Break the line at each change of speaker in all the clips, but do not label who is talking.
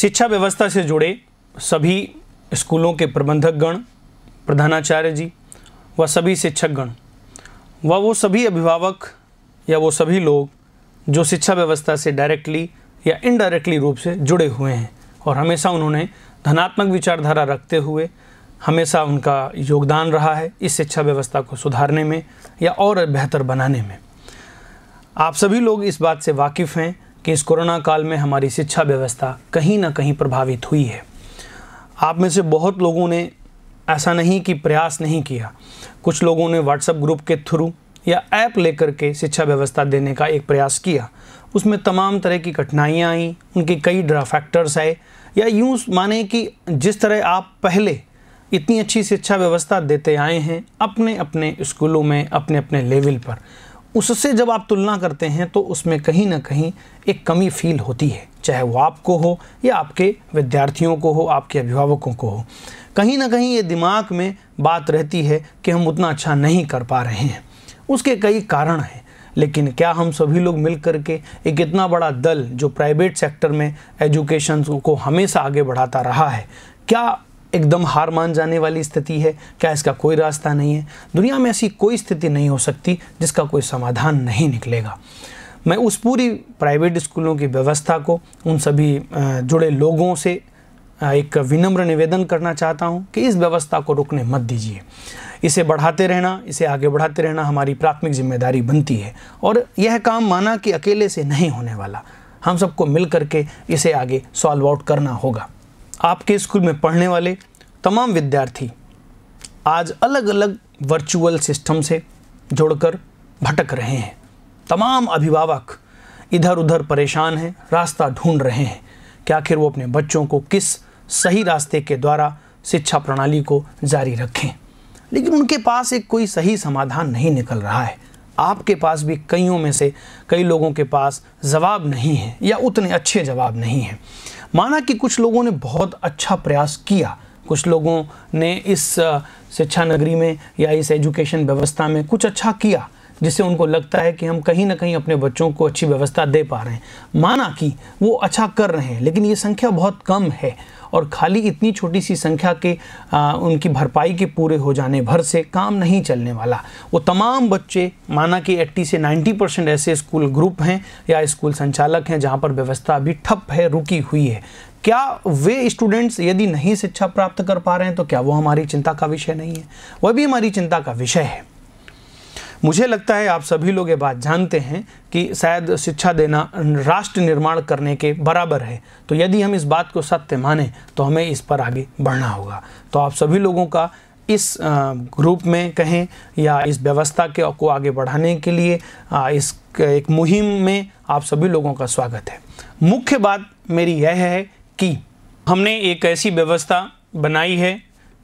शिक्षा व्यवस्था से जुड़े सभी स्कूलों के प्रबंधक गण प्रधानाचार्य जी व सभी शिक्षक गण व वो सभी अभिभावक या वो सभी लोग जो शिक्षा व्यवस्था से डायरेक्टली या इनडायरेक्टली रूप से जुड़े हुए हैं और हमेशा उन्होंने धनात्मक विचारधारा रखते हुए हमेशा उनका योगदान रहा है इस शिक्षा व्यवस्था को सुधारने में या और बेहतर बनाने में आप सभी लोग इस बात से वाकिफ़ हैं कि इस कोरोना काल में हमारी शिक्षा व्यवस्था कहीं ना कहीं प्रभावित हुई है आप में से बहुत लोगों ने ऐसा नहीं कि प्रयास नहीं किया कुछ लोगों ने व्हाट्सएप ग्रुप के थ्रू या ऐप लेकर के शिक्षा व्यवस्था देने का एक प्रयास किया उसमें तमाम तरह की कठिनाइयाँ आई उनके कई ड्रा फैक्टर्स आए या यूँ माने कि जिस तरह आप पहले इतनी अच्छी शिक्षा व्यवस्था देते आए हैं अपने अपने स्कूलों में अपने अपने लेवल पर उससे जब आप तुलना करते हैं तो उसमें कहीं ना कहीं एक कमी फील होती है चाहे वो आपको हो या आपके विद्यार्थियों को हो आपके अभिभावकों को हो कहीं ना कहीं ये दिमाग में बात रहती है कि हम उतना अच्छा नहीं कर पा रहे हैं उसके कई कारण हैं लेकिन क्या हम सभी लोग मिल के एक इतना बड़ा दल जो प्राइवेट सेक्टर में एजुकेशन को हमेशा आगे बढ़ाता रहा है क्या एकदम हार मान जाने वाली स्थिति है क्या इसका कोई रास्ता नहीं है दुनिया में ऐसी कोई स्थिति नहीं हो सकती जिसका कोई समाधान नहीं निकलेगा मैं उस पूरी प्राइवेट स्कूलों की व्यवस्था को उन सभी जुड़े लोगों से एक विनम्र निवेदन करना चाहता हूं कि इस व्यवस्था को रुकने मत दीजिए इसे बढ़ाते रहना इसे आगे बढ़ाते रहना हमारी प्राथमिक जिम्मेदारी बनती है और यह काम माना कि अकेले से नहीं होने वाला हम सबको मिल करके इसे आगे सॉल्व आउट करना होगा आपके स्कूल में पढ़ने वाले तमाम विद्यार्थी आज अलग अलग वर्चुअल सिस्टम से जुड़कर भटक रहे हैं तमाम अभिभावक इधर उधर परेशान हैं रास्ता ढूंढ रहे हैं कि आखिर वो अपने बच्चों को किस सही रास्ते के द्वारा शिक्षा प्रणाली को जारी रखें लेकिन उनके पास एक कोई सही समाधान नहीं निकल रहा है आपके पास भी कईयों में से कई लोगों के पास जवाब नहीं है या उतने अच्छे जवाब नहीं हैं माना कि कुछ लोगों ने बहुत अच्छा प्रयास किया कुछ लोगों ने इस शिक्षा नगरी में या इस एजुकेशन व्यवस्था में कुछ अच्छा किया जिससे उनको लगता है कि हम कहीं ना कहीं अपने बच्चों को अच्छी व्यवस्था दे पा रहे हैं माना कि वो अच्छा कर रहे हैं लेकिन ये संख्या बहुत कम है और खाली इतनी छोटी सी संख्या के आ, उनकी भरपाई के पूरे हो जाने भर से काम नहीं चलने वाला वो तमाम बच्चे माना कि 80 से 90 परसेंट ऐसे स्कूल ग्रुप हैं या स्कूल संचालक हैं जहाँ पर व्यवस्था अभी ठप है रुकी हुई है क्या वे स्टूडेंट्स यदि नहीं शिक्षा प्राप्त कर पा रहे हैं तो क्या वो हमारी चिंता का विषय नहीं है वह भी हमारी चिंता का विषय है मुझे लगता है आप सभी लोग ये बात जानते हैं कि शायद शिक्षा देना राष्ट्र निर्माण करने के बराबर है तो यदि हम इस बात को सत्य माने तो हमें इस पर आगे बढ़ना होगा तो आप सभी लोगों का इस ग्रुप में कहें या इस व्यवस्था के को आगे बढ़ाने के लिए इस एक मुहिम में आप सभी लोगों का स्वागत है मुख्य बात मेरी यह है कि हमने एक ऐसी व्यवस्था बनाई है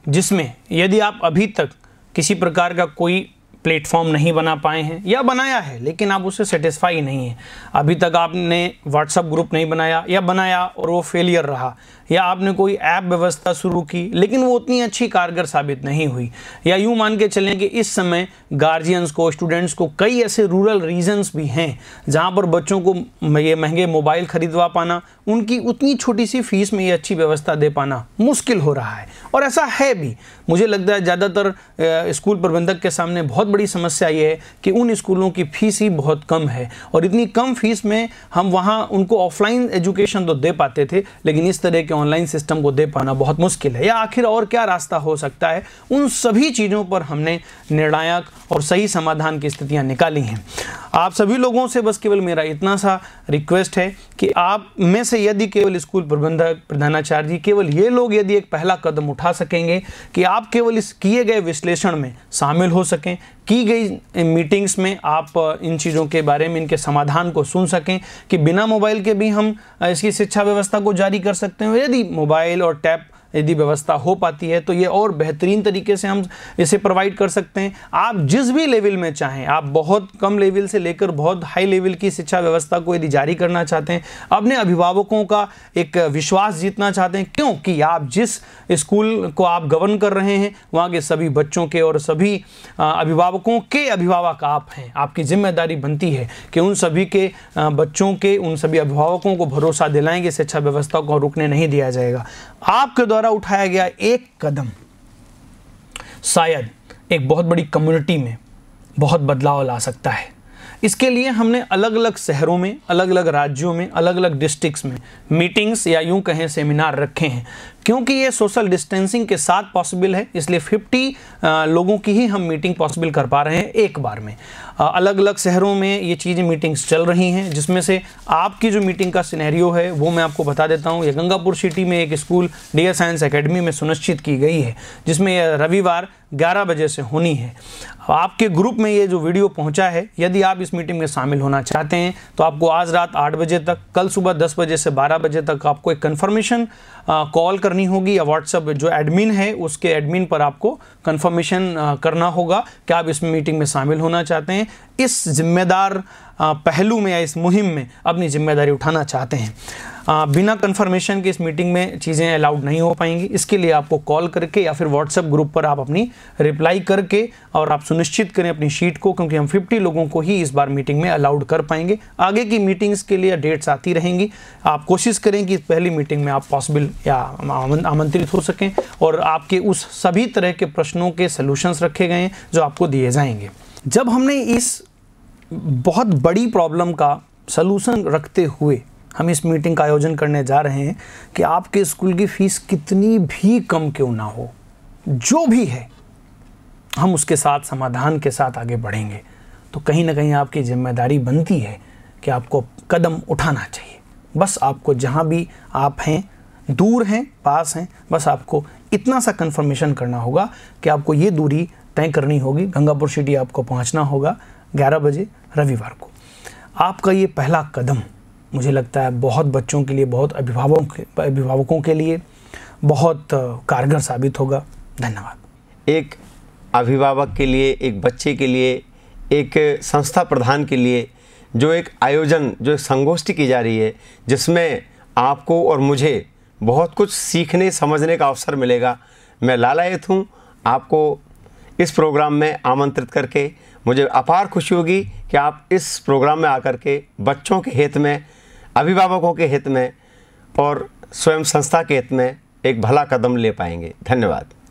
जिसमें यदि आप अभी तक किसी प्रकार का कोई प्लेटफॉर्म नहीं बना पाए हैं या बनाया है लेकिन आप उससे सेटिस्फाई नहीं हैं अभी तक आपने व्हाट्सअप ग्रुप नहीं बनाया या बनाया और वो फेलियर रहा या आपने कोई ऐप व्यवस्था शुरू की लेकिन वो उतनी अच्छी कारगर साबित नहीं हुई या यूँ मान के चलें कि इस समय गार्जियंस को स्टूडेंट्स को कई ऐसे रूरल रीजन्स भी हैं जहाँ पर बच्चों को ये महंगे मोबाइल खरीदवा पाना उनकी उतनी छोटी सी फीस में ये अच्छी व्यवस्था दे पाना मुश्किल हो रहा है और ऐसा है भी मुझे लगता है ज़्यादातर स्कूल प्रबंधक के सामने बहुत बड़ी समस्या ये है कि उन स्कूलों की फ़ीस ही बहुत कम है और इतनी कम फीस में हम वहाँ उनको ऑफलाइन एजुकेशन तो दे पाते थे लेकिन इस तरह के ऑनलाइन सिस्टम को दे पाना बहुत मुश्किल है या आखिर और क्या रास्ता हो सकता है उन सभी चीज़ों पर हमने निर्णायक और सही समाधान की स्थितियाँ निकाली हैं आप सभी लोगों से बस केवल मेरा इतना सा रिक्वेस्ट है कि आप में से यदि केवल स्कूल प्रबंधक प्रधानाचार्य जी केवल ये लोग यदि एक पहला कदम उठा सकेंगे कि आप केवल इस किए गए विश्लेषण में शामिल हो सकें की गई मीटिंग्स में आप इन चीज़ों के बारे में इनके समाधान को सुन सकें कि बिना मोबाइल के भी हम इसकी शिक्षा व्यवस्था को जारी कर सकते हैं यदि मोबाइल और टैब यदि व्यवस्था हो पाती है तो ये और बेहतरीन तरीके से हम इसे प्रोवाइड कर सकते हैं आप जिस भी लेवल में चाहें आप बहुत कम लेवल से लेकर बहुत हाई लेवल की शिक्षा व्यवस्था को यदि जारी करना चाहते हैं अपने अभिभावकों का एक विश्वास जीतना चाहते हैं क्योंकि आप जिस स्कूल को आप गवर्न कर रहे हैं वहाँ के सभी बच्चों के और सभी अभिभावकों के अभिभावक आप हैं आपकी जिम्मेदारी बनती है कि उन सभी के बच्चों के उन सभी अभिभावकों को भरोसा दिलाएंगे शिक्षा व्यवस्था को रुकने नहीं दिया जाएगा आपके द्वारा द्वारा उठाया गया एक कदम शायद एक बहुत बड़ी कम्युनिटी में बहुत बदलाव ला सकता है इसके लिए हमने अलग अलग शहरों में अलग अलग राज्यों में अलग अलग डिस्ट्रिक्ट्स में मीटिंग्स या यूं कहें सेमिनार रखे हैं क्योंकि ये सोशल डिस्टेंसिंग के साथ पॉसिबल है इसलिए 50 लोगों की ही हम मीटिंग पॉसिबल कर पा रहे हैं एक बार में अलग अलग शहरों में ये चीज़ें मीटिंग्स चल रही हैं जिसमें से आपकी जो मीटिंग का सिनेरियो है वो मैं आपको बता देता हूँ ये गंगापुर सिटी में एक स्कूल डी साइंस अकेडमी में सुनिश्चित की गई है जिसमें यह रविवार 11 बजे से होनी है आपके ग्रुप में ये जो वीडियो पहुंचा है यदि आप इस मीटिंग में शामिल होना चाहते हैं तो आपको आज रात आठ बजे तक कल सुबह दस बजे से बारह बजे तक आपको एक कन्फर्मेशन कॉल करने करानी होगी या व्हाट्सएप जो एडमिन है उसके एडमिन पर आपको कंफर्मेशन करना होगा कि आप इस मीटिंग में शामिल होना चाहते हैं इस जिम्मेदार पहलू में या इस मुहिम में अपनी जिम्मेदारी उठाना चाहते हैं बिना कन्फर्मेशन के इस मीटिंग में चीज़ें अलाउड नहीं हो पाएंगी इसके लिए आपको कॉल करके या फिर व्हाट्सएप ग्रुप पर आप अपनी रिप्लाई करके और आप सुनिश्चित करें अपनी शीट को क्योंकि हम 50 लोगों को ही इस बार मीटिंग में अलाउड कर पाएंगे आगे की मीटिंग्स के लिए डेट्स आती रहेंगी आप कोशिश करें कि पहली मीटिंग में आप पॉसिबल या आमंत्रित हो सकें और आपके उस सभी तरह के प्रश्नों के सोल्यूशंस रखे गए हैं जो आपको दिए जाएंगे जब हमने इस बहुत बड़ी प्रॉब्लम का सलूशन रखते हुए हम इस मीटिंग का आयोजन करने जा रहे हैं कि आपके स्कूल की फ़ीस कितनी भी कम क्यों ना हो जो भी है हम उसके साथ समाधान के साथ आगे बढ़ेंगे तो कहीं ना कहीं आपकी जिम्मेदारी बनती है कि आपको कदम उठाना चाहिए बस आपको जहाँ भी आप हैं दूर हैं पास हैं बस आपको इतना सा कन्फर्मेशन करना होगा कि आपको ये दूरी तय करनी होगी गंगापुर सिटी आपको पहुँचना होगा ग्यारह बजे रविवार को आपका ये पहला कदम मुझे लगता है बहुत बच्चों के लिए बहुत अभिभावकों के अभिभावकों के लिए बहुत कारगर साबित होगा धन्यवाद एक अभिभावक के लिए एक बच्चे के लिए एक संस्था प्रधान के लिए जो एक आयोजन जो एक संगोष्ठी की जा रही है जिसमें आपको और मुझे बहुत कुछ सीखने समझने का अवसर मिलेगा मैं लालायत हूँ आपको इस प्रोग्राम में आमंत्रित करके मुझे अपार खुशी होगी कि आप इस प्रोग्राम में आकर के बच्चों के हित में अभिभावकों के हित में और स्वयं संस्था के हित में एक भला कदम ले पाएंगे धन्यवाद